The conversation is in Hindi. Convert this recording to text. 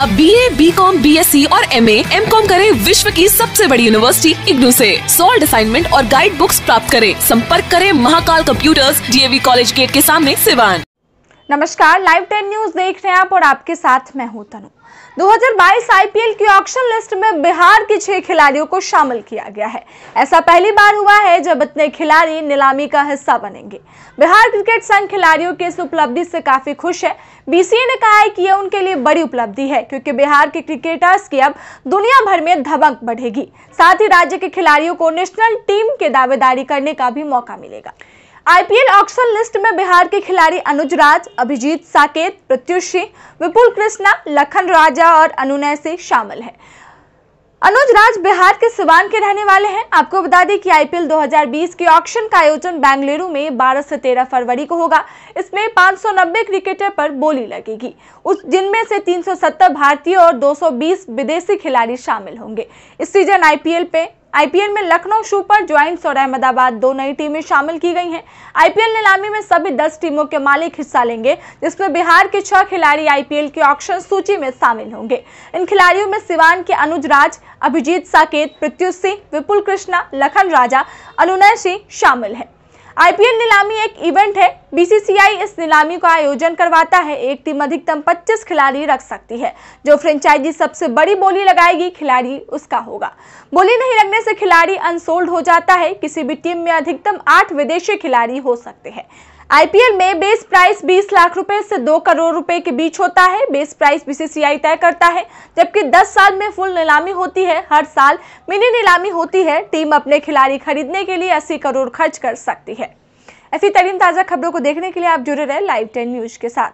अब B A B com B S C और एम ए एम कॉम करे विश्व की सबसे बड़ी यूनिवर्सिटी इग्नू से सोल्ड असाइनमेंट और गाइड बुक्स प्राप्त करें संपर्क करें Mahakal computers DAV college gate के सामने सिवान नमस्कार लाइव टेन न्यूज देख रहे हैं आप और आपके साथ मैं हूं तनु 2022 आईपीएल की ऑक्शन लिस्ट में बिहार के छह खिलाड़ियों को शामिल किया गया है ऐसा पहली बार हुआ है जब इतने खिलाड़ी नीलामी का हिस्सा बनेंगे बिहार क्रिकेट संघ खिलाड़ियों के इस उपलब्धि से काफी खुश है बीसीए ने कहा है कि यह उनके लिए बड़ी उपलब्धि है क्योंकि बिहार के क्रिकेटर्स की अब दुनिया भर में धमक बढ़ेगी साथ ही राज्य के खिलाड़ियों को नेशनल टीम के दावेदारी करने का भी मौका मिलेगा आईपीएल ऑक्शन लिस्ट में बिहार के खिलाड़ी अनुज राज अभिजीत साकेत प्रत्युष सिंह विपुल कृष्णा लखन राजा और अनुनय सिंह शामिल है अनुज राज बिहार के सिवान के रहने वाले हैं आपको बता दें कि आईपीएल 2020 के ऑक्शन का आयोजन बेंगलुरु में 12 से 13 फरवरी को होगा इसमें 590 क्रिकेटर पर बोली लगेगी उस जिनमें से 370 भारतीय और 220 विदेशी खिलाड़ी शामिल होंगे इस सीजन आईपीएल पे आईपीएल में लखनऊ सुपर ज्वाइंट्स और अहमदाबाद दो नई टीमें शामिल की गई हैं आईपीएल नीलामी में सभी दस टीमों के मालिक हिस्सा लेंगे जिसमें बिहार के छह खिलाड़ी आईपीएल के ऑक्शन सूची में शामिल होंगे इन खिलाड़ियों में सिवान के अनुज राज अभिजीत साकेत पृथ्वी सिंह विपुल कृष्णा लखन राजा अनुनय सिंह शामिल है आईपीएल नीलामी एक इवेंट है बीसीसीआई इस नीलामी का आयोजन करवाता है एक टीम अधिकतम 25 खिलाड़ी रख सकती है जो फ्रेंचाइजी सबसे बड़ी बोली लगाएगी खिलाड़ी उसका होगा बोली नहीं लगने से खिलाड़ी अनसोल्ड हो जाता है किसी भी टीम में अधिकतम आठ विदेशी खिलाड़ी हो सकते हैं आईपीएल में बेस प्राइस 20 लाख रुपए से 2 करोड़ रुपए के बीच होता है बेस प्राइस बीसीसीआई तय करता है जबकि 10 साल में फुल नीलामी होती है हर साल मिनी नीलामी होती है टीम अपने खिलाड़ी खरीदने के लिए 80 करोड़ खर्च कर सकती है ऐसी तरीन ताज़ा खबरों को देखने के लिए आप जुड़े रहे लाइव टेन न्यूज के साथ